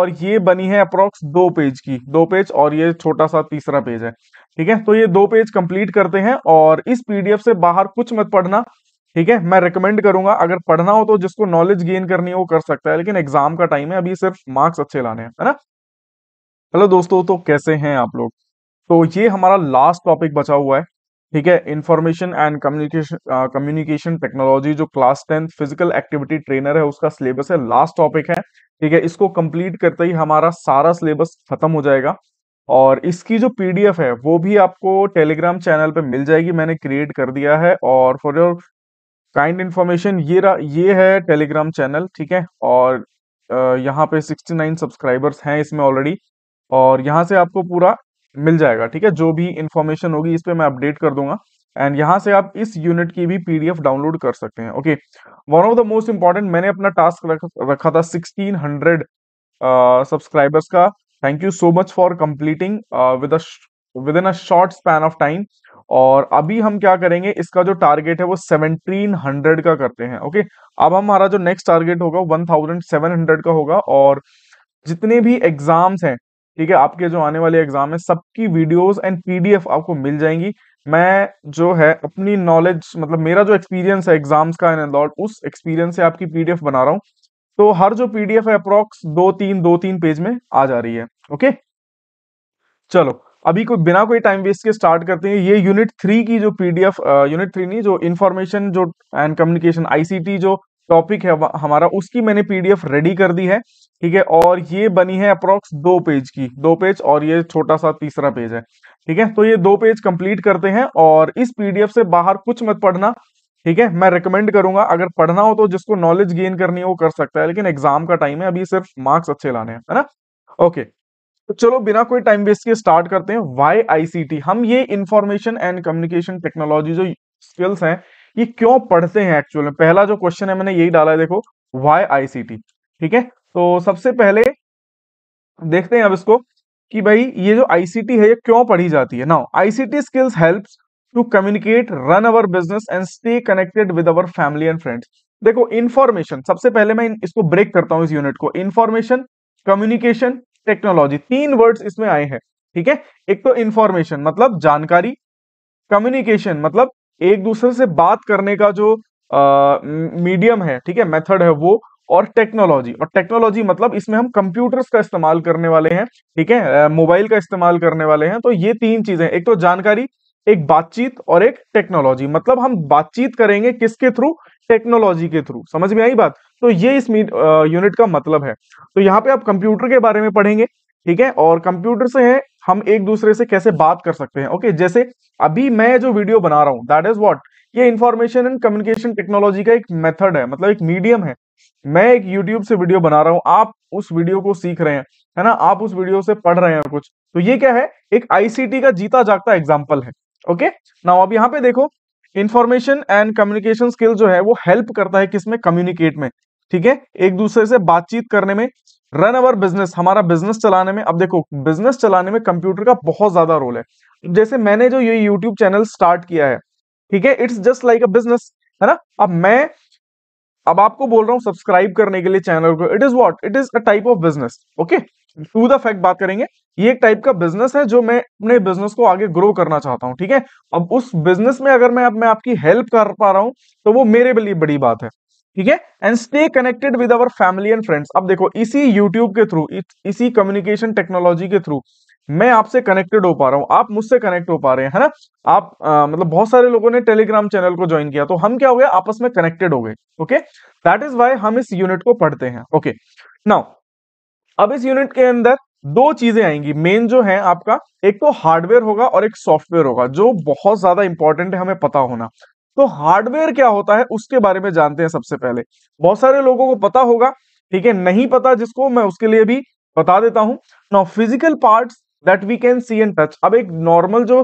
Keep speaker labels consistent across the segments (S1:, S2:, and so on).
S1: और ये बनी है अप्रोक्स दो पेज की दो पेज और ये छोटा सा तीसरा पेज है ठीक है तो ये दो पेज कंप्लीट करते हैं और इस पीडीएफ से बाहर कुछ मत पढ़ना ठीक है मैं रिकमेंड करूंगा अगर पढ़ना हो तो जिसको नॉलेज गेन करनी हो वो कर सकता है लेकिन एग्जाम का टाइम है अभी सिर्फ मार्क्स अच्छे लाने हैं है ना हेलो दोस्तों तो कैसे हैं आप लोग तो ये हमारा लास्ट टॉपिक बचा हुआ है ठीक है information and communication communication technology जो class tenth physical activity trainer है उसका सिलेबस है लास्ट टॉपिक है ठीक है इसको कंप्लीट करते ही हमारा सारा सिलेबस खत्म हो जाएगा और इसकी जो पीडीएफ है वो भी आपको टेलीग्राम चैनल पे मिल जाएगी मैंने क्रिएट कर दिया है और फॉर योर काइंड इन्फॉर्मेशन ये रा, ये है टेलीग्राम चैनल ठीक है और यहाँ पे 69 सब्सक्राइबर्स हैं इसमें ऑलरेडी और यहाँ से आपको पूरा मिल जाएगा ठीक है जो भी इंफॉर्मेशन होगी इस पर मैं अपडेट कर दूंगा एंड यहाँ से आप इस यूनिट की भी पीडीएफ डाउनलोड कर सकते हैं okay one of the most important मैंने अपना टास्क रख, रखा था 1600 सब्सक्राइबर्स uh, का thank you so much for completing with within a short span of time और अभी हम क्या करेंगे इसका जो टारगेट है वो 1700 का करते हैं ओके okay? अब हमारा जो नेक्स्ट टारगेट होगा 1700 का होगा और जितने भी एग्जाम्स हैं ठीक है आपके जो आने वाले एग्जाम है सबकी वीडियोस एंड पीडीएफ आपको मिल जाएंगी मैं जो है अपनी नॉलेज मतलब मेरा जो एक्सपीरियंस है एग्जाम्स का एंड उस एक्सपीरियंस से आपकी पीडीएफ बना रहा हूँ तो हर जो पीडीएफ है अप्रोक्स दो तीन दो तीन पेज में आ जा रही है ओके चलो अभी कोई बिना कोई टाइम वेस्ट के स्टार्ट करते हैं ये यूनिट थ्री की जो पीडीएफ यूनिट थ्री नहीं जो इन्फॉर्मेशन जो एंड कम्युनिकेशन आईसीटी जो टॉपिक है हमारा उसकी मैंने पीडीएफ रेडी कर दी है ठीक है और ये बनी है अप्रोक्स दो पेज की दो पेज और ये छोटा सा तीसरा पेज है ठीक है तो ये दो पेज कंप्लीट करते हैं और इस पीडीएफ से बाहर कुछ मत पढ़ना ठीक है मैं रिकमेंड करूंगा अगर पढ़ना हो तो जिसको नॉलेज गेन करनी हो वो कर सकता है लेकिन एग्जाम का टाइम है अभी सिर्फ मार्क्स अच्छे लाने हैं है ना ओके तो चलो बिना कोई टाइम वेस्ट के स्टार्ट करते हैं वाई आईसीटी हम ये इंफॉर्मेशन एंड कम्युनिकेशन टेक्नोलॉजी जो स्किल्स हैं ये क्यों पढ़ते हैं एक्चुअल में पहला जो क्वेश्चन है मैंने यही डाला है देखो वाई टी ठीक है तो सबसे पहले देखते हैं अब इसको कि भाई ये जो आईसीटी है ये क्यों पढ़ी जाती है ना ICT skills help to communicate run our business and stay connected with our family and friends देखो इन्फॉर्मेशन सबसे पहले मैं इसको ब्रेक करता हूं इस यूनिट को इन्फॉर्मेशन कम्युनिकेशन टेक्नोलॉजी तीन वर्ड्स इसमें आए हैं ठीक है एक तो इन्फॉर्मेशन मतलब जानकारी कम्युनिकेशन मतलब एक दूसरे से बात करने का जो मीडियम है ठीक है मेथड है वो और टेक्नोलॉजी और टेक्नोलॉजी मतलब इसमें हम कंप्यूटर्स का इस्तेमाल करने वाले हैं ठीक है मोबाइल का इस्तेमाल करने वाले हैं तो ये तीन चीजें एक तो जानकारी एक बातचीत और एक टेक्नोलॉजी मतलब हम बातचीत करेंगे किसके थ्रू टेक्नोलॉजी के थ्रू समझ में आई बात तो ये इस यूनिट का मतलब है तो यहाँ पे आप कंप्यूटर के बारे में पढ़ेंगे ठीक है और कंप्यूटर से है हम एक दूसरे से कैसे बात कर सकते हैं ओके okay? जैसे अभी मैं जो वीडियो बना रहा हूं दैट इज वॉट ये इन्फॉर्मेशन एंड कम्युनिकेशन टेक्नोलॉजी का एक मेथड है मतलब एक मीडियम है मैं एक YouTube से वीडियो बना रहा हूं आप उस वीडियो को सीख रहे हैं है ना आप उस वीडियो से पढ़ रहे हैं कुछ तो ये क्या है एक आईसीटी का जीता जागता एग्जाम्पल है ओके ना अब यहाँ पे देखो इन्फॉर्मेशन एंड कम्युनिकेशन स्किल जो है वो हेल्प करता है किसमें कम्युनिकेट में ठीक है एक दूसरे से बातचीत करने में रन अवर बिजनेस हमारा बिजनेस चलाने में अब देखो बिजनेस चलाने में कंप्यूटर का बहुत ज्यादा रोल है जैसे मैंने जो ये यूट्यूब चैनल स्टार्ट किया है ठीक है it's just like a business है ना अब मैं अब आपको बोल रहा हूं सब्सक्राइब करने के लिए चैनल को it is what it is a type of business okay to the fact बात करेंगे ये एक टाइप का बिजनेस है जो मैं अपने बिजनेस को आगे ग्रो करना चाहता हूँ ठीक है अब उस बिजनेस में अगर मैं अब मैं आपकी हेल्प कर पा रहा हूँ तो वो मेरे लिए बड़ी बात है ठीक है and stay connected with our family and friends अब देखो इसी यूट्यूब के थ्रू इसी कम्युनिकेशन टेक्नोलॉजी के थ्रू मैं आपसे कनेक्टेड हो पा रहा हूं आप मुझसे कनेक्ट हो पा रहे हैं है ना आप आ, मतलब बहुत सारे लोगों ने टेलीग्राम चैनल को ज्वाइन किया तो हम क्या हो गए आपस में कनेक्टेड हो गए ओके दैट इज वाई हम इस यूनिट को पढ़ते हैं ओके नाउ अब इस यूनिट के अंदर दो चीजें आएंगी मेन जो है आपका एक तो हार्डवेयर होगा और एक सॉफ्टवेयर होगा जो बहुत ज्यादा इंपॉर्टेंट है हमें पता होना तो हार्डवेयर क्या होता है उसके बारे में जानते हैं सबसे पहले बहुत सारे लोगों को पता होगा ठीक है नहीं पता जिसको मैं उसके लिए भी बता देता हूं now physical part that we can see and touch अब एक नॉर्मल जो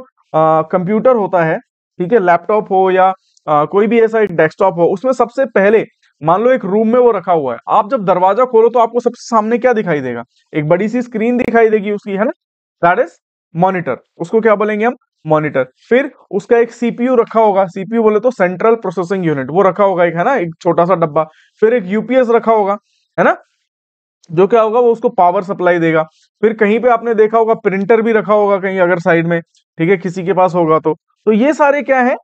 S1: कंप्यूटर होता है ठीक है लैपटॉप हो या आ, कोई भी ऐसा एक डेस्कटॉप हो उसमें सबसे पहले मान लो एक रूम में वो रखा हुआ है आप जब दरवाजा खोलो तो आपको सबसे सामने क्या दिखाई देगा एक बड़ी सी स्क्रीन दिखाई देगी उसकी है ना दैट इज मॉनिटर उसको क्या बोलेंगे हम मॉनिटर फिर उसका एक सीपीयू रखा होगा सीपीयू बोले तो सेंट्रल प्रोसेसिंग यूनिट वो रखा होगा एक है ना एक छोटा सा डब्बा फिर एक यूपीएस रखा होगा है ना जो क्या होगा वो उसको पावर सप्लाई देगा फिर कहीं पे आपने देखा होगा प्रिंटर भी रखा होगा कहीं अगर साइड में ठीक है किसी के पास होगा तो तो ये सारे क्या है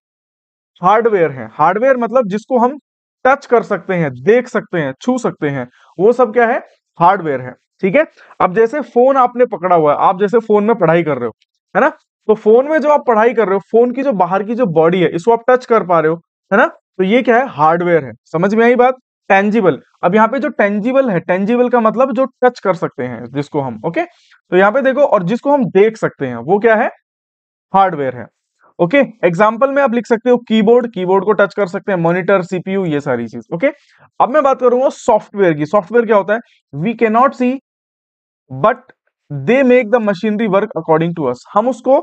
S1: हार्डवेयर है हार्डवेयर मतलब जिसको हम टच कर सकते हैं देख सकते हैं छू सकते हैं वो सब क्या है हार्डवेयर है ठीक है अब जैसे फोन आपने पकड़ा हुआ है आप जैसे फोन में पढ़ाई कर रहे हो है ना तो फोन में जो आप पढ़ाई कर रहे हो फोन की जो बाहर की जो बॉडी है इसको आप टच कर पा रहे हो है ना तो ये क्या है हार्डवेयर है समझ में आई बात टेंजिबल अब यहाँ पे जो टेंजिबल है टेंजिबल का मतलब जो टच कर सकते हैं जिसको हम ओके तो यहाँ पे देखो और जिसको हम देख सकते हैं वो क्या है हार्डवेयर है ओके okay? एग्जाम्पल में आप लिख सकते हो कीबोर्ड कीबोर्ड को टच कर सकते हैं मॉनिटर सीपीयू ये सारी चीज ओके okay? अब मैं बात करूंगा सॉफ्टवेयर की सॉफ्टवेयर क्या होता है we cannot not see but they make the machinery work according to us हम उसको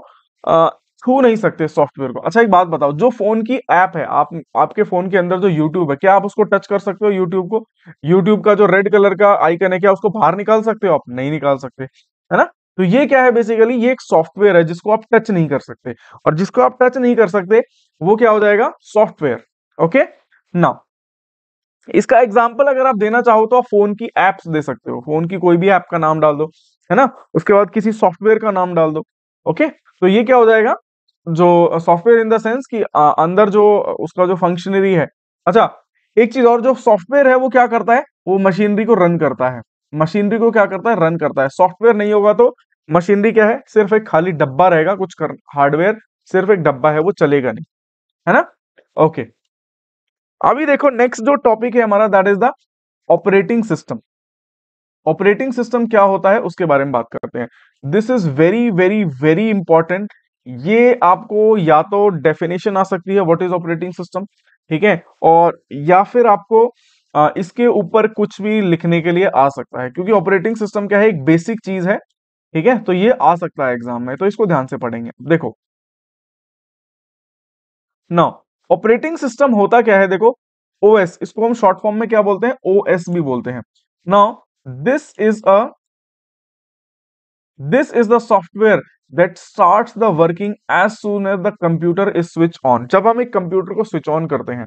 S1: छू नहीं सकते सॉफ्टवेयर को अच्छा एक बात बताओ जो फोन की ऐप है आप आपके फोन के अंदर जो यूट्यूब है क्या आप उसको टच कर सकते हो यूट्यूब को यूट्यूब का जो रेड कलर का आइकन है क्या उसको बाहर निकाल सकते हो आप नहीं निकाल सकते है ना तो ये क्या है बेसिकली ये एक सॉफ्टवेयर है जिसको आप टच नहीं कर सकते और जिसको आप टच नहीं कर सकते वो क्या हो जाएगा सॉफ्टवेयर ओके ना इसका एग्जाम्पल अगर आप देना चाहो तो आप फोन की एप्स दे सकते हो फोन की कोई भी ऐप का नाम डाल दो है ना उसके बाद किसी सॉफ्टवेयर का नाम डाल दो ओके तो ये क्या हो जाएगा जो सॉफ्टवेयर इन द सेंस कि अंदर जो उसका जो फंक्शनरी है अच्छा एक चीज और जो सॉफ्टवेयर है वो क्या करता है वो मशीनरी को रन करता है मशीनरी को क्या करता है रन करता है सॉफ्टवेयर नहीं होगा तो मशीनरी क्या है सिर्फ एक खाली डब्बा रहेगा कुछ कर हार्डवेयर सिर्फ एक डब्बा है वो चलेगा नहीं है ना ओके अभी देखो नेक्स्ट जो टॉपिक है हमारा that is the operating system operating system क्या होता है उसके बारे में बात करते हैं this is very very very important ये आपको या तो डेफिनेशन आ सकती है व्हाट इज ऑपरेटिंग सिस्टम ठीक है और या फिर आपको आ, इसके ऊपर कुछ भी लिखने के लिए आ सकता है क्योंकि ऑपरेटिंग सिस्टम क्या है एक बेसिक चीज है ठीक है तो ये आ सकता है एग्जाम में तो इसको ध्यान से पढ़ेंगे देखो ना ऑपरेटिंग सिस्टम होता क्या है देखो ओएस इसको हम शॉर्ट फॉर्म में क्या बोलते हैं ओएस भी बोलते हैं ना this is a this is the software that starts the working as soon as the computer is switch on जब हम एक कंप्यूटर को स्विच ऑन करते हैं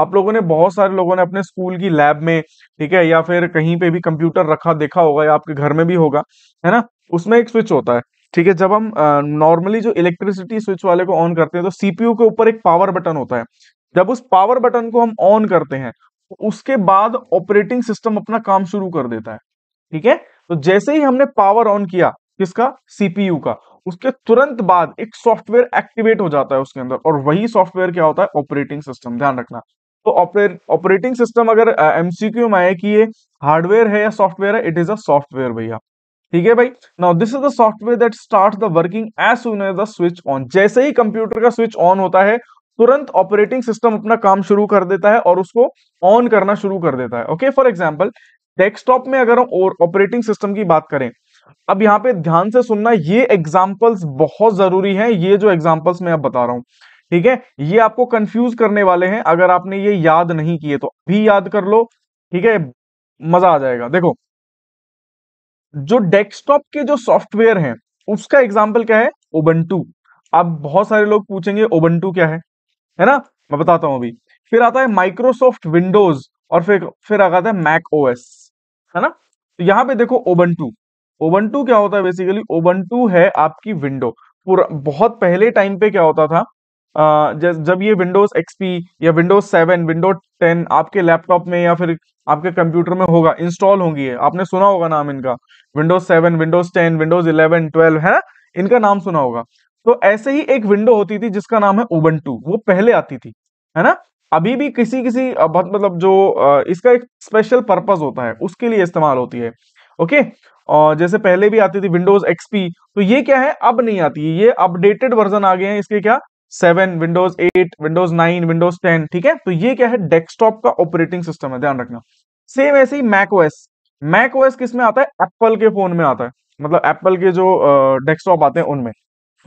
S1: आप लोगों ने बहुत सारे लोगों ने अपने स्कूल की लैब में ठीक है या फिर कहीं पे भी कंप्यूटर रखा देखा होगा या आपके घर में भी होगा है ना उसमें एक स्विच होता है ठीक है जब हम नॉर्मली जो इलेक्ट्रिसिटी स्विच वाले को ऑन करते हैं तो सीपीयू के ऊपर एक पावर बटन होता है जब उस पावर बटन को हम ऑन करते हैं उसके बाद ऑपरेटिंग सिस्टम अपना काम शुरू कर देता है ठीक है तो जैसे ही हमने पावर ऑन किया किसका सीपीयू का उसके तुरंत बाद एक सॉफ्टवेयर एक्टिवेट हो जाता है उसके अंदर और वही सॉफ्टवेयर क्या होता है ऑपरेटिंग सिस्टम ध्यान रखना तो ऑपरेटिंग सिस्टम अगर एमसीक्यू में आए कि ये हार्डवेयर है या सॉफ्टवेयर है इट इज अ सॉफ्टवेयर भैया ठीक है भाई now this is the software that start the working as soon as the switch on जैसे ही कंप्यूटर का स्विच ऑन होता है तुरंत ऑपरेटिंग सिस्टम अपना काम शुरू कर देता है और उसको ऑन करना शुरू कर देता है ओके फॉर एग्जाम्पल डेस्कटॉप में अगर हम ऑपरेटिंग सिस्टम की बात करें अब यहाँ पे ध्यान से सुनना ये एग्जाम्पल्स बहुत जरूरी है ये जो एग्जाम्पल्स मैं अब बता रहा हूँ ठीक है ये आपको कंफ्यूज करने वाले हैं अगर आपने ये याद नहीं किए तो अभी याद कर लो ठीक है मजा आ जाएगा देखो जो डेस्कटॉप के जो सॉफ्टवेयर हैं उसका एग्जाम्पल क्या है ओबंटू अब बहुत सारे लोग पूछेंगे ओबंटू क्या है है ना मैं बताता हूं अभी फिर आता है माइक्रोसॉफ्ट विंडोज और फिर फिर आ जाता है मैक ओएस है ना तो यहाँ पे देखो ओबन टू ओबन टू क्या होता है बेसिकली ओबन टू है आपकी विंडो पूरा बहुत पहले टाइम पे क्या होता था आ, जब ये विंडोज एक्सपी या विंडोज सेवन विंडोज टेन आपके लैपटॉप में या फिर आपके कंप्यूटर में होगा इंस्टॉल होंगी है आपने सुना होगा नाम इनका Windows seven Windows ten Windows eleven twelve है ना इनका नाम सुना होगा तो ऐसे ही एक विंडो होती थी जिसका नाम है ओबन टू वो पहले आती थी है ना अभी भी किसी किसी मतलब जो इसका एक स्पेशल पर्पज होता है उसके लिए इस्तेमाल होती है ओके और जैसे पहले भी आती थी विंडोज एक्सपी तो ये क्या है अब नहीं आती है ये अपडेटेड वर्जन आ गए हैं इसके क्या seven Windows eight Windows nine Windows ten ठीक है तो ये क्या है डेस्कटॉप का ऑपरेटिंग सिस्टम है ध्यान रखना सेम ऐसे ही मैक ओएस किस में आता है एप्पल के फोन में आता है मतलब एप्पल के जो डेस्कटॉप आते हैं उनमें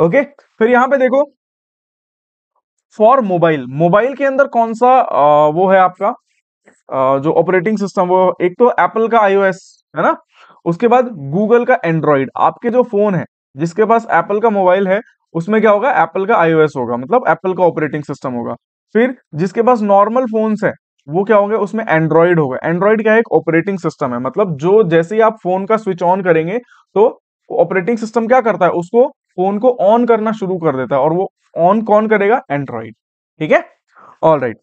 S1: ओके फिर यहां पे देखो फॉर मोबाइल मोबाइल के अंदर कौन सा आ, वो है आपका आ, जो ऑपरेटिंग सिस्टम वो एक तो एप्पल का आईओएस है ना उसके बाद गूगल का एंड्रॉइड आपके जो फोन है जिसके पास एप्पल का मोबाइल है उसमें क्या होगा एप्पल का आईओएस होगा मतलब एप्पल का ऑपरेटिंग सिस्टम होगा फिर जिसके पास नॉर्मल फोन्स है वो क्या होंगे उसमें एंड्रॉइड होगा एंड्रॉइड क्या है एक ऑपरेटिंग सिस्टम है मतलब जो जैसे ही आप फोन का स्विच ऑन करेंगे तो ऑपरेटिंग सिस्टम क्या करता है उसको फोन को ऑन करना शुरू कर देता है और वो ऑन कौन करेगा एंड्रॉइड ठीक है ऑल राइट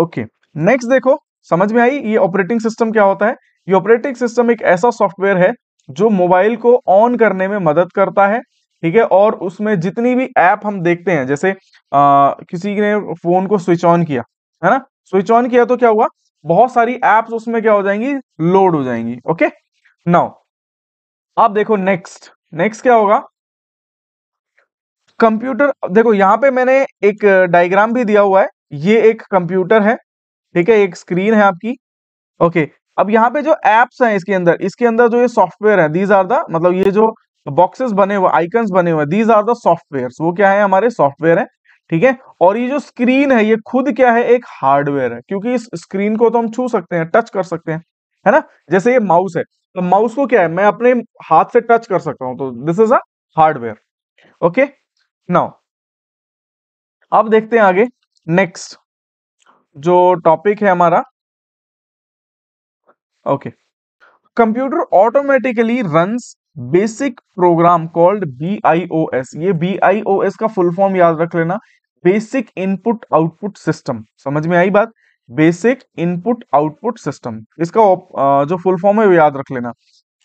S1: ओके नेक्स्ट देखो समझ में आई ये ऑपरेटिंग सिस्टम क्या होता है ये ऑपरेटिंग सिस्टम एक ऐसा सॉफ्टवेयर है जो मोबाइल को ऑन करने में मदद करता है ठीक है और उसमें जितनी भी ऐप हम देखते हैं जैसे आ, किसी ने फोन को स्विच ऑन किया है ना स्विच ऑन किया तो क्या हुआ बहुत सारी एप्स उसमें क्या हो जाएंगी लोड हो जाएंगी ओके नाउ आप देखो नेक्स्ट नेक्स्ट क्या होगा कंप्यूटर देखो यहाँ पे मैंने एक डायग्राम भी दिया हुआ है ये एक कंप्यूटर है ठीक है एक स्क्रीन है आपकी ओके अब यहाँ पे जो एप्स हैं इसके अंदर इसके अंदर जो ये सॉफ्टवेयर है दीज आर द मतलब ये जो बॉक्सेस बने हुए आइकन्स बने हुए दीज आर द सॉफ्टवेयर वो क्या है हमारे सॉफ्टवेयर है ठीक है और ये जो स्क्रीन है ये खुद क्या है एक हार्डवेयर है क्योंकि इस स्क्रीन को तो हम छू सकते हैं टच कर सकते हैं है ना जैसे ये माउस है तो माउस को क्या है मैं अपने हाथ से टच कर सकता हूं तो this is a hardware okay now अब देखते हैं आगे नेक्स्ट जो टॉपिक है हमारा okay computer automatically runs basic program called as ये एस का फुल फॉर्म याद रख लेना बेसिक इनपुट आउटपुट सिस्टम समझ में आई बात बेसिक इनपुट आउटपुट सिस्टम इसका जो फुल फॉर्म है वो याद रख लेना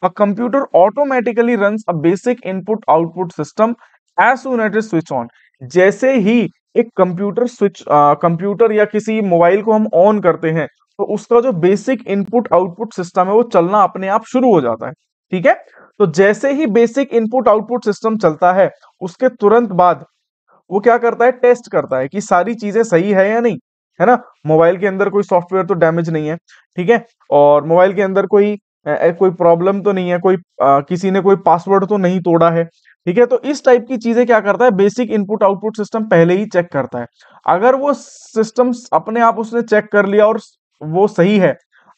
S1: a computer automatically runs a basic input output system as soon it is switch on जैसे ही एक कंप्यूटर स्विच कंप्यूटर या किसी मोबाइल को हम ऑन करते हैं तो उसका जो बेसिक इनपुट आउटपुट सिस्टम है वो चलना अपने आप शुरू हो जाता है ठीक है तो जैसे ही बेसिक इनपुट आउटपुट सिस्टम चलता है उसके तुरंत बाद वो क्या करता है टेस्ट करता है कि सारी चीजें सही है या नहीं है ना मोबाइल के अंदर कोई सॉफ्टवेयर तो डैमेज नहीं है ठीक है और मोबाइल के अंदर कोई ए, कोई प्रॉब्लम तो नहीं है कोई आ, किसी ने कोई पासवर्ड तो नहीं तोड़ा है ठीक है तो इस टाइप की चीजें क्या करता है बेसिक इनपुट आउटपुट सिस्टम पहले ही चेक करता है अगर वो सिस्टम अपने आप उसने चेक कर लिया और वो सही है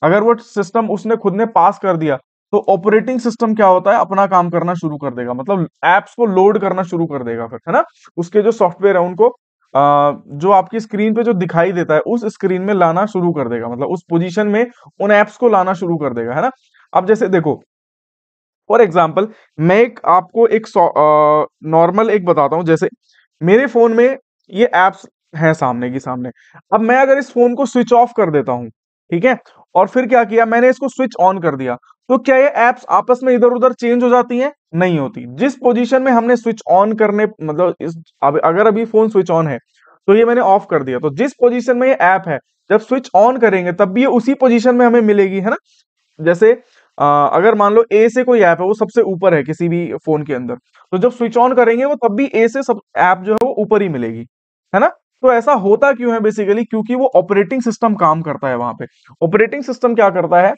S1: अगर वो सिस्टम उसने खुद ने पास कर दिया तो ऑपरेटिंग सिस्टम क्या होता है अपना काम करना शुरू कर देगा मतलब एप्स को लोड करना शुरू कर देगा फिर है ना उसके जो सॉफ्टवेयर है उनको आ, जो आपकी स्क्रीन पे जो दिखाई देता है उस स्क्रीन में लाना शुरू कर देगा मतलब उस पोजीशन में उन एप्स को लाना शुरू कर देगा है ना अब जैसे देखो फॉर एग्जाम्पल मैं एक आपको एक नॉर्मल एक बताता हूँ जैसे मेरे फोन में ये एप्स हैं सामने की सामने अब मैं अगर इस फोन को स्विच ऑफ कर देता हूँ ठीक है और फिर क्या किया मैंने इसको स्विच ऑन कर दिया तो क्या ये एप्स आपस में इधर उधर चेंज हो जाती हैं नहीं होती जिस पोजीशन में हमने स्विच ऑन करने मतलब इस अब अगर अभी फोन स्विच ऑन है तो ये मैंने ऑफ कर दिया तो जिस पोजीशन में ये ऐप है जब स्विच ऑन करेंगे तब भी ये उसी पोजीशन में हमें मिलेगी है ना जैसे आ, अगर मान लो ए से कोई ऐप है वो सबसे ऊपर है किसी भी फोन के अंदर तो जब स्विच ऑन करेंगे वो तब भी ए से सब ऐप जो है वो ऊपर ही मिलेगी है ना तो ऐसा होता क्यों है बेसिकली क्योंकि वो ऑपरेटिंग सिस्टम काम करता है वहां पे ऑपरेटिंग सिस्टम क्या करता है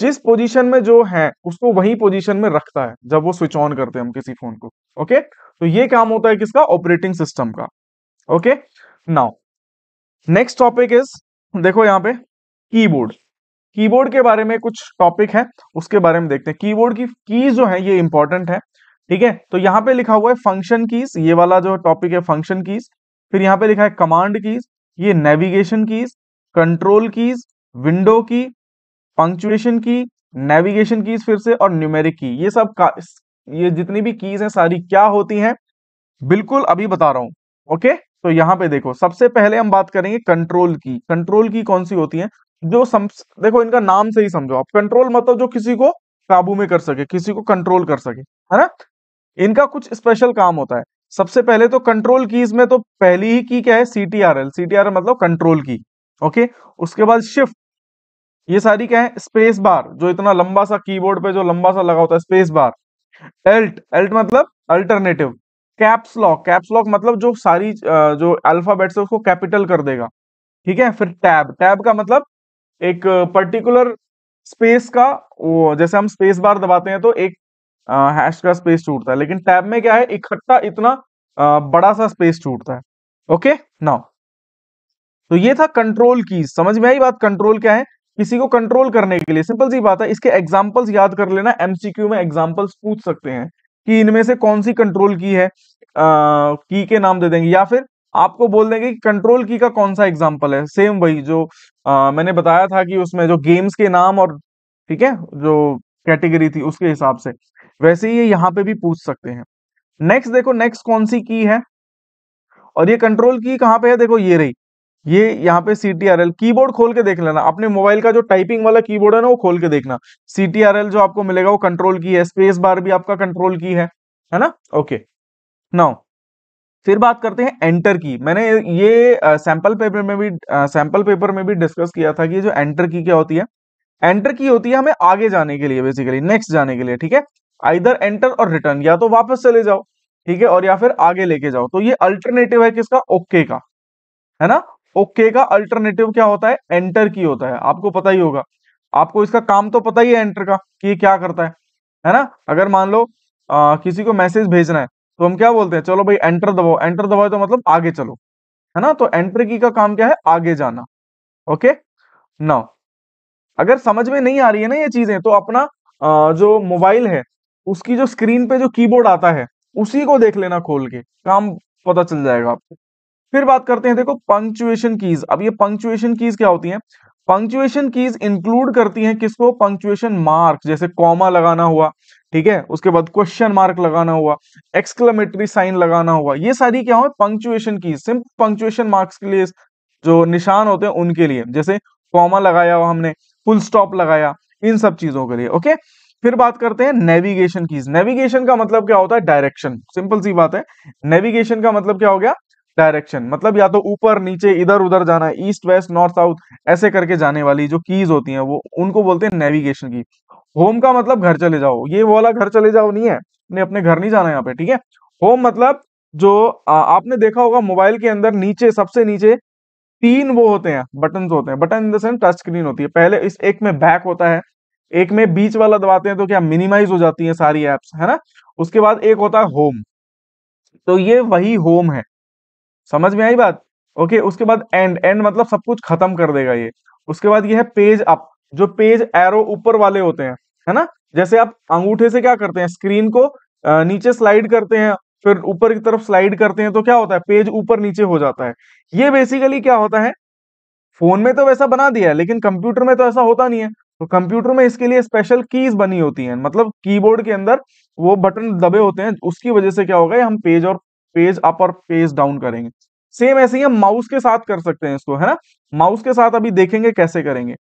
S1: जिस पोजीशन में जो है उसको वही पोजीशन में रखता है जब वो स्विच ऑन करते हैं हम किसी फोन को ओके तो ये काम होता है किसका ऑपरेटिंग सिस्टम का okay now next topic is देखो यहां पे कीबोर्ड कीबोर्ड के बारे में कुछ टॉपिक है उसके बारे में देखते हैं कीबोर्ड की कीज जो है ये इंपॉर्टेंट है ठीक है तो यहाँ पे लिखा हुआ है फंक्शन कीज ये वाला जो टॉपिक है फंक्शन कीज फिर यहाँ पे लिखा है कमांड कीज ये navigation keys control keys window key punctuation key navigation keys फिर से और न्यूमेरिक की ये सब का ये जितनी भी कीज हैं सारी क्या होती हैं बिल्कुल अभी बता रहा हूं ओके तो यहाँ पे देखो सबसे पहले हम बात करेंगे कंट्रोल की कंट्रोल की कौन सी होती है जो सम देखो इनका नाम से ही समझो आप कंट्रोल मतलब जो किसी को काबू में कर सके किसी को कंट्रोल कर सके है ना इनका कुछ स्पेशल काम होता है सबसे पहले तो कंट्रोल कीज में तो पहली ही की क्या है आर एल मतलब कंट्रोल की ओके उसके बाद शिफ्ट ये सारी क्या है स्पेस बार जो इतना लंबा सा कीबोर्ड पे जो लंबा सा लगा होता है स्पेस बार एल्ट एल्ट मतलब alternative caps lock caps lock मतलब जो सारी जो अल्फाबेट है उसको कैपिटल कर देगा ठीक है फिर टैब टैब का मतलब एक पर्टिकुलर स्पेस का वो जैसे हम स्पेस बार दबाते हैं तो एक हैश का स्पेस छूटता है लेकिन टैब में क्या है इकट्ठा इतना आ, बड़ा सा स्पेस छूटता है ओके नाउ तो ये था कंट्रोल की समझ में आई बात कंट्रोल क्या है किसी को कंट्रोल करने के लिए सिंपल सी बात है इसके एग्जाम्पल्स याद कर लेना एमसीक्यू में एग्जाम्पल्स पूछ सकते हैं कि इनमें से कौन सी कंट्रोल की है आ, की के नाम दे देंगे या फिर आपको बोल देंगे कि कंट्रोल की का कौन सा एग्जाम्पल है सेम वही जो आ, मैंने बताया था कि उसमें जो गेम्स के नाम और ठीक है जो कैटेगरी थी उसके हिसाब से वैसे ही ये यहाँ पे भी पूछ सकते हैं नेक्स्ट देखो नेक्स्ट कौन सी की है और ये कंट्रोल की कहाँ पे है देखो ये रही ये यहाँ पे C T R L key board खोल के देख लेना अपने मोबाइल का जो टाइपिंग वाला की बोर्ड है ना वो खोल के देखना सी टी आर एल जो आपको मिलेगा वो कंट्रोल की है स्पेस बार भी आपका कंट्रोल की है है ना ओके नाउ फिर बात करते हैं एंटर की मैंने ये सैंपल पेपर में भी सैंपल पेपर में भी डिस्कस किया था कि जो एंटर की क्या होती है एंटर की होती है हमें आगे जाने के लिए बेसिकली नेक्स्ट जाने के लिए ठीक है आइधर एंटर और रिटर्न या तो वापस चले जाओ ठीक है और या फिर आगे लेके जाओ तो ये अल्टरनेटिव है किसका ओके okay का है ना ओके okay का अल्टरनेटिव क्या होता है एंटर की होता है आपको पता ही होगा आपको इसका काम तो पता ही है एंटर का कि ये क्या करता है है ना अगर मान लो आ, किसी को मैसेज भेजना है तो हम क्या बोलते हैं चलो भाई एंटर दबाओ एंटर दबाओ तो मतलब आगे चलो है ना तो एंटर की का काम क्या है आगे जाना ओके ना अगर समझ में नहीं आ रही है ना ये चीजें तो अपना जो मोबाइल है उसकी जो स्क्रीन पे जो कीबोर्ड आता है उसी को देख लेना खोल के काम पता चल जाएगा आपको फिर बात करते हैं देखो पंक्चुएशन कीज अब ये पंक्चुएशन कीज क्या होती है पंक्चुएशन कीज इंक्लूड करती हैं किसको पंक्चुएशन मार्क जैसे कॉमा लगाना हुआ ठीक है उसके बाद क्वेश्चन मार्क लगाना हुआ एक्सक्लेमेटरी साइन लगाना हुआ ये सारी क्या हो punctuation keys simple punctuation marks के लिए जो निशान होते हैं उनके लिए जैसे कॉमा लगाया हुआ हमने फुल स्टॉप लगाया इन सब चीजों के लिए ओके फिर बात करते हैं नेविगेशन कीज नेविगेशन का मतलब क्या होता है डायरेक्शन सिंपल सी बात है नेविगेशन का मतलब क्या हो गया डायरेक्शन मतलब या तो ऊपर नीचे इधर उधर जाना ईस्ट वेस्ट नॉर्थ साउथ ऐसे करके जाने वाली जो कीज होती हैं वो उनको बोलते हैं नेविगेशन की होम का मतलब घर चले जाओ ये वाला घर चले जाओ नहीं है अपने अपने घर नहीं जाना यहाँ पे ठीक है होम मतलब जो आ, आपने देखा होगा मोबाइल के अंदर नीचे सबसे नीचे तीन वो होते हैं बटन होते हैं button in the sense touch screen होती है पहले इस एक में बैक होता है एक में बीच वाला दबाते हैं तो क्या मिनिमाइज हो जाती है सारी एप्स है ना उसके बाद एक होता है होम तो ये वही होम है समझ में आई बात ओके उसके बाद एंड एंड मतलब सब कुछ खत्म कर देगा ये उसके बाद ये है पेज अप जो पेज एरो ऊपर वाले होते हैं है ना जैसे आप अंगूठे से क्या करते हैं स्क्रीन को नीचे स्लाइड करते हैं फिर ऊपर की तरफ स्लाइड करते हैं तो क्या होता है पेज ऊपर नीचे हो जाता है ये बेसिकली क्या होता है फोन में तो वैसा बना दिया है लेकिन कंप्यूटर में तो ऐसा होता नहीं है तो कंप्यूटर में इसके लिए स्पेशल कीज बनी होती हैं मतलब कीबोर्ड के अंदर वो बटन दबे होते हैं उसकी वजह से क्या होगा हम पेज और फेज अप और फेज डाउन करेंगे सेम ऐसे ही हम माउस के साथ कर सकते हैं इसको है ना माउस के साथ अभी देखेंगे कैसे करेंगे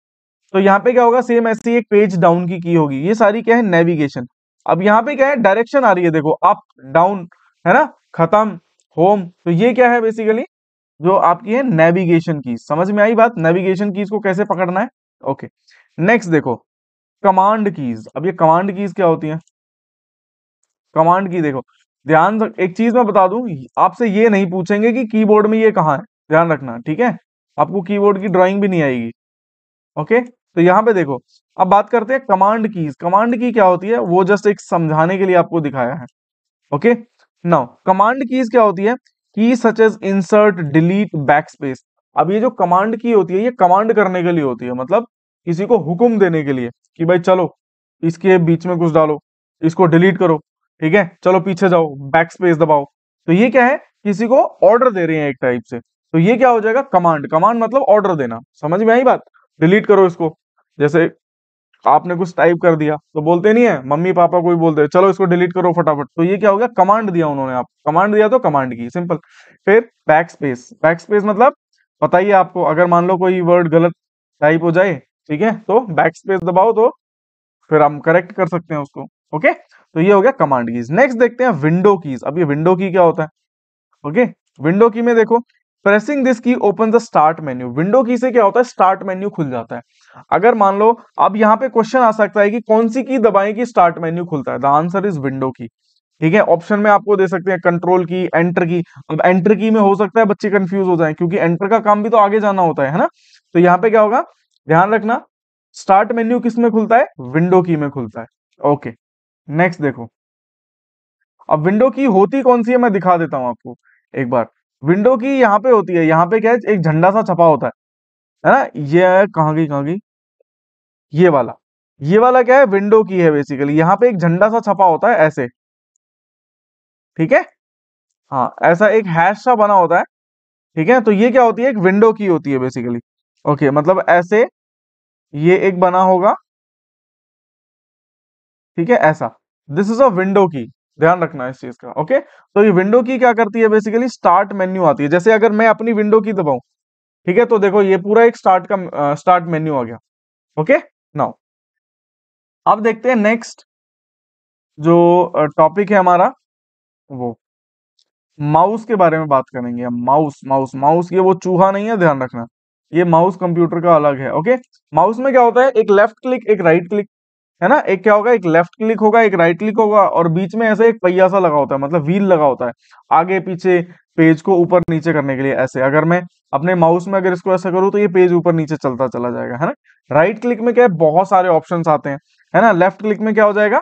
S1: तो यहाँ पे क्या होगा सेम ऐसे ही एक पेज डाउन की की होगी ये सारी क्या है नेविगेशन अब यहाँ पे क्या है डायरेक्शन आ रही है देखो अप डाउन है ना खत्म होम तो ये क्या है बेसिकली जो आपकी है नेविगेशन की समझ में आई बात नेविगेशन की इसको कैसे पकड़ना है ओके नेक्स्ट देखो कमांड कीज अब ये कमांड कीज क्या होती है कमांड की देखो ध्यान एक चीज मैं बता दूं आपसे ये नहीं पूछेंगे कि कीबोर्ड में ये कहाँ है ध्यान रखना ठीक है आपको कीबोर्ड की ड्राइंग भी नहीं आएगी ओके तो यहाँ पे देखो अब बात करते हैं कमांड की कमांड की क्या होती है वो जस्ट एक समझाने के लिए आपको दिखाया है ओके नाउ कमांड कीज क्या होती है key such as insert delete back space अब ये जो कमांड की होती है ये कमांड करने के लिए होती है मतलब किसी को हुक्म देने के लिए कि भाई चलो इसके बीच में कुछ डालो इसको डिलीट करो ठीक है चलो पीछे जाओ बैक स्पेस दबाओ तो ये क्या है किसी को ऑर्डर दे रहे हैं एक टाइप से तो ये क्या हो जाएगा कमांड कमांड मतलब ऑर्डर देना समझ में आई बात डिलीट करो इसको जैसे आपने कुछ टाइप कर दिया तो बोलते नहीं है मम्मी पापा कोई बोलते चलो इसको डिलीट करो फटाफट तो ये क्या हो गया कमांड दिया उन्होंने आप कमांड दिया तो कमांड की सिंपल फिर बैक स्पेस बैक स्पेस मतलब बताइए आपको अगर मान लो कोई वर्ड गलत टाइप हो जाए ठीक है तो बैक स्पेस दबाओ तो फिर हम करेक्ट कर सकते हैं उसको ओके तो ये हो गया कमांड कीज नेक्स्ट देखते हैं विंडो कीज अब ये विंडो की क्या होता है ओके विंडो की में देखो pressing this key open the start menu window key से क्या होता है स्टार्ट मेन्यू खुल जाता है अगर मान लो अब यहाँ पे क्वेश्चन आ सकता है कि कौन सी की दबाएं की स्टार्ट मेन्यू खुलता है द आंसर इज विंडो की ठीक है ऑप्शन में आपको दे सकते हैं कंट्रोल की एंटर की अब एंटर की में हो सकता है बच्चे कंफ्यूज हो जाए क्योंकि एंटर का काम भी तो आगे जाना होता है, ना तो यहाँ पे क्या होगा ध्यान रखना स्टार्ट मेन्यू किस में खुलता है विंडो की में खुलता है ओके नेक्स्ट देखो अब विंडो की होती कौन सी है मैं दिखा देता हूं आपको एक बार विंडो की यहाँ पे होती है यहां पे क्या है एक झंडा सा छपा होता है है ना ये कहां गई कहां गई ये वाला ये वाला क्या है विंडो की है बेसिकली यहां पे एक झंडा सा छपा होता है ऐसे ठीक है हाँ ऐसा एक हैश सा बना होता है ठीक है तो ये क्या होती है एक विंडो की होती है बेसिकली ओके मतलब ऐसे ये एक बना होगा ठीक है ऐसा दिस इज अ विंडो की ध्यान रखना इस चीज का ओके तो ये विंडो की क्या करती है बेसिकली स्टार्ट मेन्यू आती है जैसे अगर मैं अपनी विंडो की दबाऊं ठीक है तो देखो ये पूरा एक स्टार्ट का स्टार्ट मेन्यू आ गया ओके नाउ अब देखते हैं नेक्स्ट जो टॉपिक है हमारा वो माउस के बारे में बात करेंगे माउस माउस माउस ये वो चूहा नहीं है ध्यान रखना ये माउस कंप्यूटर का अलग है ओके माउस में क्या होता है एक लेफ्ट क्लिक एक राइट क्लिक है ना एक क्या होगा एक लेफ्ट क्लिक होगा एक राइट क्लिक होगा और बीच में ऐसे एक पहिया सा लगा होता है मतलब व्हील लगा होता है आगे पीछे पेज को ऊपर नीचे करने के लिए ऐसे अगर मैं अपने माउस में अगर इसको ऐसा करूं तो ये पेज ऊपर नीचे चलता चला जाएगा है ना राइट क्लिक में क्या है बहुत सारे ऑप्शन आते हैं है ना लेफ्ट क्लिक में क्या हो जाएगा